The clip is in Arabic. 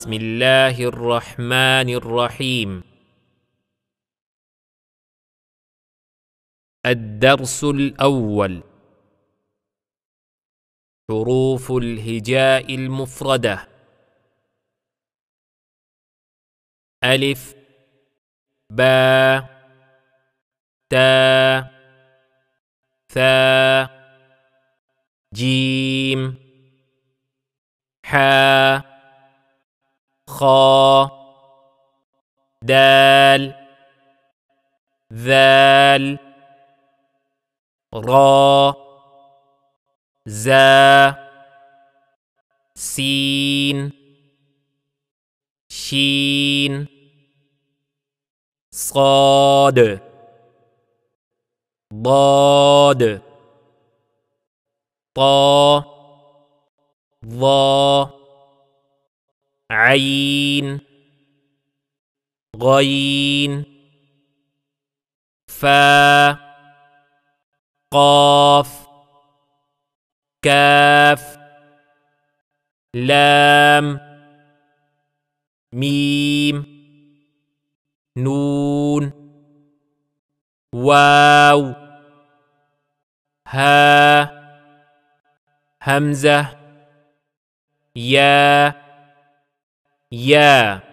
بسم الله الرحمن الرحيم الدرس الأول حروف الهجاء المفردة ألف با تا ثا جيم حا خا دال ذال را زا سين شين صاد ضاد طا ضا عين غين فا قاف كاف لام ميم نون واو ها همزه يا Yeah.